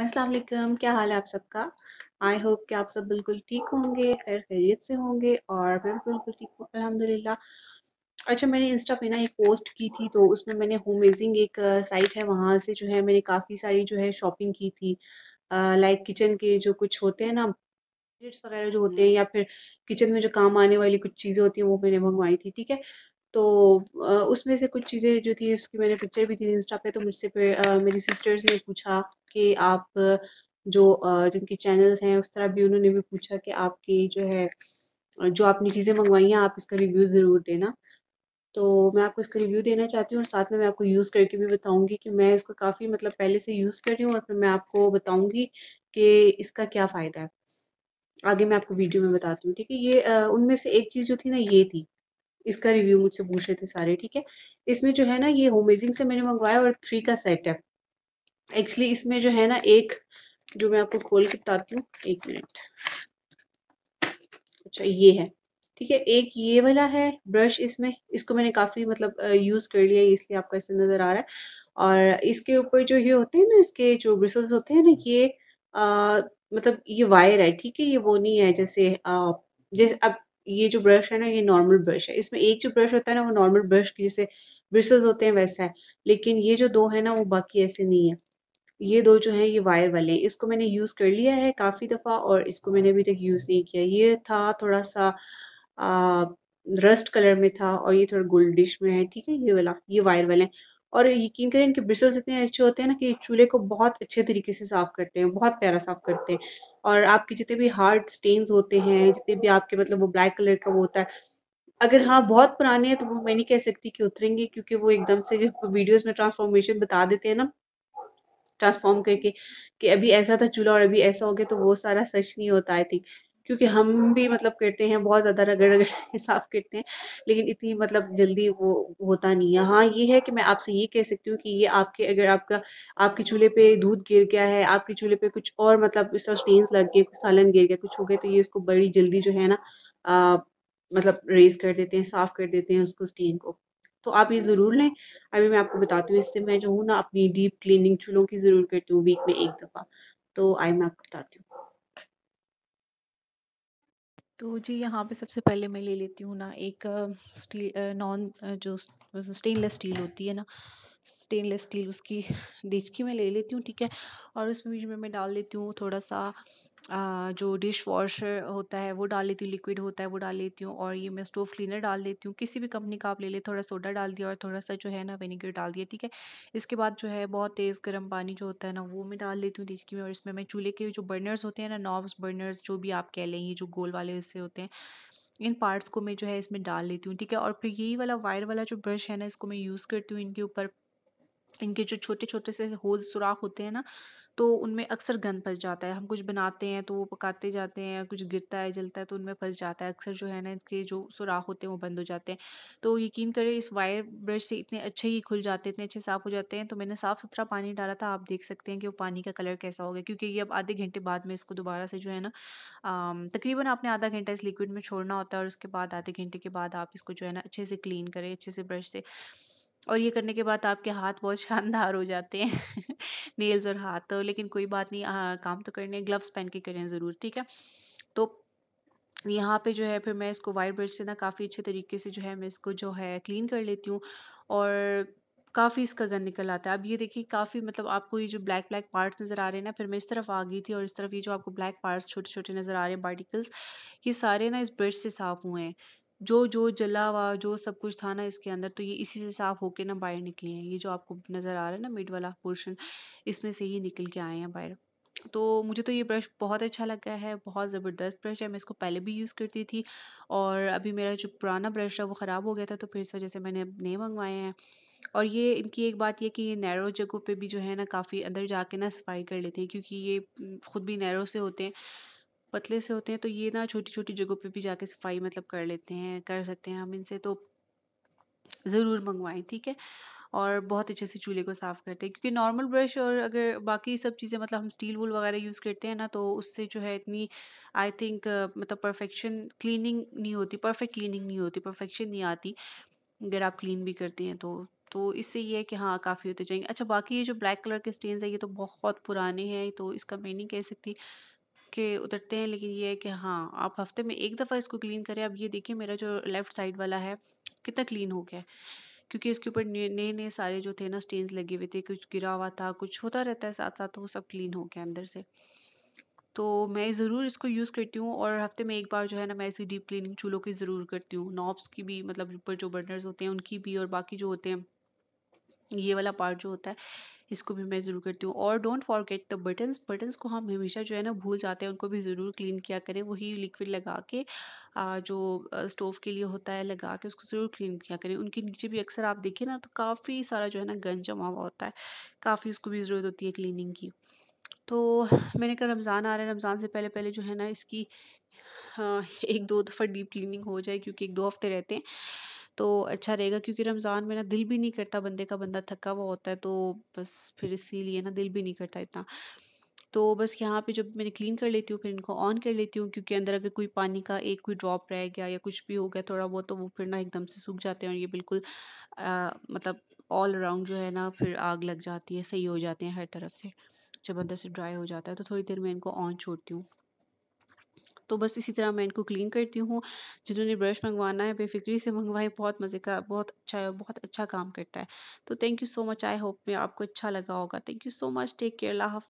अस्सलाम वालेकुम क्या हाल है आप सबका आई होप कि आप सब बिल्कुल ठीक होंगे खैर खैरियत से होंगे और मैं भी बिल्कुल ठीक हूँ अलहमदिल्ला अच्छा मैंने इंस्टा पे ना एक पोस्ट की थी तो उसमें मैंने होमेजिंग एक साइट है वहाँ से जो है मैंने काफ़ी सारी जो है शॉपिंग की थी लाइक किचन के जो कुछ होते हैं ना वगैरह जो होते हैं हम्म। या फिर किचन में जो काम आने वाली कुछ चीज़ें होती हैं वो मैंने मंगवाई थी ठीक है तो उसमें से कुछ चीज़ें जो थी उसकी मैंने पिक्चर भी थी इंस्टा पे तो मुझसे मेरी सिस्टर्स ने पूछा कि आप जो जिनके चैनल्स हैं उस तरह भी उन्होंने भी पूछा कि आपकी जो है जो आपने चीज़ें मंगवाई हैं आप इसका रिव्यू ज़रूर देना तो मैं आपको इसका रिव्यू देना चाहती हूँ और साथ में मैं आपको यूज़ करके भी बताऊँगी कि मैं इसको काफ़ी मतलब पहले से यूज़ कर रही हूँ और फिर मैं आपको बताऊँगी कि इसका क्या फ़ायदा है आगे मैं आपको वीडियो में बताती हूँ ठीक है ये उनमें से एक चीज़ जो थी ना ये थी इसका रिव्यू मुझसे पूछ रहे थे सारे ठीक है इसमें जो है ना ये होमेजिंग से मैंने मंगवाया और थ्री का सेट है एक्चुअली इसमें जो है ना एक जो मैं आपको खोल के बताती हूँ एक मिनट अच्छा ये है ठीक है एक ये वाला है ब्रश इसमें इसको मैंने काफ़ी मतलब यूज़ कर लिया इसलिए आपको ऐसे नज़र आ रहा है और इसके ऊपर जो ये होते हैं ना इसके जो ब्रिसल्स होते हैं ना ये आ, मतलब ये वायर है ठीक है ये वो नहीं है जैसे आ, जैसे अब ये जो ब्रश है ना ये नॉर्मल ब्रश है इसमें एक जो ब्रश होता है ना वो नॉर्मल ब्रश की जैसे ब्रिसल्स होते हैं वैसा है लेकिन ये जो दो है ना वो बाकी ऐसे नहीं है ये दो जो है ये वायर वाले हैं इसको मैंने यूज़ कर लिया है काफ़ी दफ़ा और इसको मैंने अभी तक यूज़ नहीं किया ये था थोड़ा सा आ, रस्ट कलर में था और ये थोड़ा गोल्डिश में है ठीक है ये वाला ये वायर वाले हैं और यकीन करें इनके ब्रिसल्स इतने अच्छे होते हैं ना कि चूल्हे को बहुत अच्छे तरीके से साफ करते हैं बहुत प्यारा साफ करते हैं और आपके जितने भी हार्ड स्टेन्स होते हैं जितने भी आपके मतलब वो ब्लैक कलर का वो होता है अगर हाँ बहुत पुराने हैं तो वो मैं नहीं कह सकती कि उतरेंगे क्योंकि वो एकदम से जब में ट्रांसफॉर्मेशन बता देते हैं ना ट्रांसफॉर्म करके कि अभी ऐसा था चूल्हा और अभी ऐसा हो गया तो वो सारा सच नहीं होता आई थिंक क्योंकि हम भी मतलब करते हैं बहुत ज़्यादा रगड़ रगड़ साफ करते हैं लेकिन इतनी मतलब जल्दी वो होता नहीं है हाँ ये है कि मैं आपसे ये कह सकती हूँ कि ये आपके अगर आपका आपके चूल्हे पे दूध गिर गया है आपके चूल्हे पे कुछ और मतलब इस तरह स्टेन्स लग गए कुछ सालन गिर गया कुछ हो गया तो ये इसको बड़ी जल्दी जो है ना आ, मतलब रेज कर देते हैं साफ़ कर देते हैं उसको स्टेन को तो आप ये ज़रूर लें अभी मैं आपको बताती हूँ इससे मैं जो हूँ ना अपनी डीप क्लीनिंग चूल्हों की ज़रूर करती हूँ वीक में एक दफ़ा तो आई मैं आपको बताती हूँ तो जी यहाँ पे सबसे पहले मैं ले लेती हूँ ना एक स्टील नॉन जो स्टेनलेस स्टील होती है ना स्टेनलेस स्टील उसकी देचकी मैं ले लेती हूँ ठीक है और उसमें बीच में मैं डाल लेती हूँ थोड़ा सा जो डिश वॉशर होता है वो डाल लेती हूँ लिक्विड होता है वो डाल लेती हूँ और ये मैं स्टोव क्लीनर डाल देती हूँ किसी भी कंपनी का आप ले लें थोड़ा सोडा डाल दिया और थोड़ा सा जो है ना विनेगर डाल दिया ठीक है इसके बाद जो है बहुत तेज़ गर्म पानी जो होता है ना वो मैं डाल लेती हूँ दिचकी में और इसमें मैं चूल्हे के जो बर्नर्स होते हैं ना नॉब्स बर्नर्स जो भी आप कह लें ये जो गोल वाले हिस्से होते हैं इन पार्ट्स को मैं जो है इसमें डाल लेती हूँ ठीक है और फिर यही वाला वायर वाला जो ब्रश है ना इसको मैं यूज़ करती हूँ इनके ऊपर इनके जो छोटे छोटे से होल सुराख होते हैं ना तो उनमें अक्सर गंद फंस जाता है हम कुछ बनाते हैं तो वो पकाते जाते हैं कुछ गिरता है जलता है तो उनमें फंस जाता है अक्सर जो है ना इसके जो सुराख होते हैं वो बंद हो जाते हैं तो यकीन करें इस वायर ब्रश से इतने अच्छे ही खुल जाते हैं इतने अच्छे साफ़ हो जाते हैं तो मैंने साफ़ सुथरा पानी डाला था आप देख सकते हैं कि वो पानी का कलर कैसा हो गया क्योंकि ये अब आधे घंटे बाद में इसको दोबारा से जो है ना तकरीबन आपने आधा घंटा इस लिक्विड में छोड़ना होता है और उसके बाद आधे घंटे के बाद आप इसको जो है ना अच्छे से क्लीन करें अच्छे से ब्रश से और ये करने के बाद आपके हाथ बहुत शानदार हो जाते हैं नेल्स और हाथ तो लेकिन कोई बात नहीं आ, काम तो करने ग्लव्स पहन के करें ज़रूर ठीक है तो यहाँ पे जो है फिर मैं इसको वाइट ब्रश से ना काफ़ी अच्छे तरीके से जो है मैं इसको जो है क्लीन कर लेती हूँ और काफ़ी इसका गंद निकल आता है अब ये देखिए काफ़ी मतलब आपको ये जो ब्लैक ब्लैक पार्ट्स नज़र आ रहे हैं ना फिर मैं इस तरफ आ गई थी और इस तरफ ये जो आपको ब्लैक पार्ट्स छोटे छोटे नज़र आ रहे हैं पार्टिकल्स ये सारे ना इस ब्रश से साफ़ हुए हैं जो जो जला हुआ जो सब कुछ था ना इसके अंदर तो ये इसी से साफ होके ना बाहर निकले हैं ये जो आपको नज़र आ रहा है ना मिड वाला पोर्शन इसमें से ही निकल के आए हैं बाहर तो मुझे तो ये ब्रश बहुत अच्छा लगा है बहुत ज़बरदस्त ब्रश है मैं इसको पहले भी यूज़ करती थी और अभी मेरा जो पुराना ब्रश है वो ख़राब हो गया था तो फिर इस वजह से मैंने अब नए मंगवाए हैं और ये इनकी एक बात यह कि ये नैरो जगहों पे भी जो है ना काफ़ी अंदर जाके ना सफाई कर लेते हैं क्योंकि ये ख़ुद भी नैरो से होते हैं पतले से होते हैं तो ये ना छोटी छोटी जगहों पे भी जाके सफाई मतलब कर लेते हैं कर सकते हैं हम इनसे तो ज़रूर मंगवाएं ठीक है और बहुत अच्छे से चूल्हे को साफ़ करते हैं क्योंकि नॉर्मल ब्रश और अगर बाकी सब चीज़ें मतलब हम स्टील वूल वगैरह यूज़ करते हैं ना तो उससे जो है इतनी आई थिंक मतलब परफेक्शन क्लीनिंग नहीं होती परफेक्ट क्लीनिंग नहीं होती परफेक्शन नहीं आती अगर आप क्लीन भी करते हैं तो तो इससे ये है कि हाँ काफ़ी होते जाएंगे अच्छा बाकी ये जो ब्लैक कलर के स्टेन्स हैं ये तो बहुत पुराने हैं तो इसका मैं नहीं कह सकती के उतरते हैं लेकिन ये है कि हाँ आप हफ्ते में एक दफ़ा इसको क्लीन करें अब ये देखिए मेरा जो लेफ़्ट साइड वाला है कितना क्लीन हो गया है क्योंकि इसके ऊपर नए नए सारे जो थे ना स्टेन्स लगे हुए थे कुछ गिरा हुआ था कुछ होता रहता है साथ साथ तो वो सब क्लीन हो गया अंदर से तो मैं ज़रूर इसको यूज़ करती हूँ और हफ्ते में एक बार जो है ना मैं इसी डीप क्लीनिंग चूल्हों की ज़रूर करती हूँ नॉब्स की भी मतलब ऊपर जो बर्नर्स होते हैं उनकी भी और बाकी जो होते हैं ये वाला पार्ट जो होता है इसको भी मैं ज़रूर करती हूँ और don't forget the buttons buttons को हम हमेशा जो है ना भूल जाते हैं उनको भी ज़रूर क्लीन किया करें वही लिक्विड लगा के जो स्टोव के लिए होता है लगा के उसको ज़रूर क्लीन किया करें उनके नीचे भी अक्सर आप देखें ना तो काफ़ी सारा जो है ना गंज जमा हुआ होता है काफ़ी उसको भी ज़रूरत होती है क्लिनिंग की तो मैंने कहा रमज़ान आ रहा है रमज़ान से पहले पहले जो है ना इसकी एक दो दफ़ा डीप क्लिनिंग हो जाए क्योंकि एक दो हफ्ते रहते हैं तो अच्छा रहेगा क्योंकि रमज़ान में ना दिल भी नहीं करता बंदे का बंदा थका हुआ होता है तो बस फिर इसीलिए ना दिल भी नहीं करता इतना तो बस यहाँ पे जब मैंने क्लीन कर लेती हूँ फिर इनको ऑन कर लेती हूँ क्योंकि अंदर अगर कोई पानी का एक कोई ड्रॉप रह गया या कुछ भी हो गया थोड़ा बहुत तो वो फिर ना एकदम से सूख जाते हैं और ये बिल्कुल आ, मतलब ऑल अराउंड जो है ना फिर आग लग जाती है सही हो जाते हैं हर तरफ से जब अंदर से ड्राई हो जाता है तो थोड़ी देर में इनको ऑन छोड़ती हूँ तो बस इसी तरह मैं इनको क्लीन करती हूँ जिन्होंने ब्रश मंगवाना है बेफिक्री से मंगवाए बहुत मज़े का बहुत अच्छा है बहुत अच्छा काम करता है तो thank you so much I hope मैं आपको अच्छा लगा होगा thank you so much take care laugh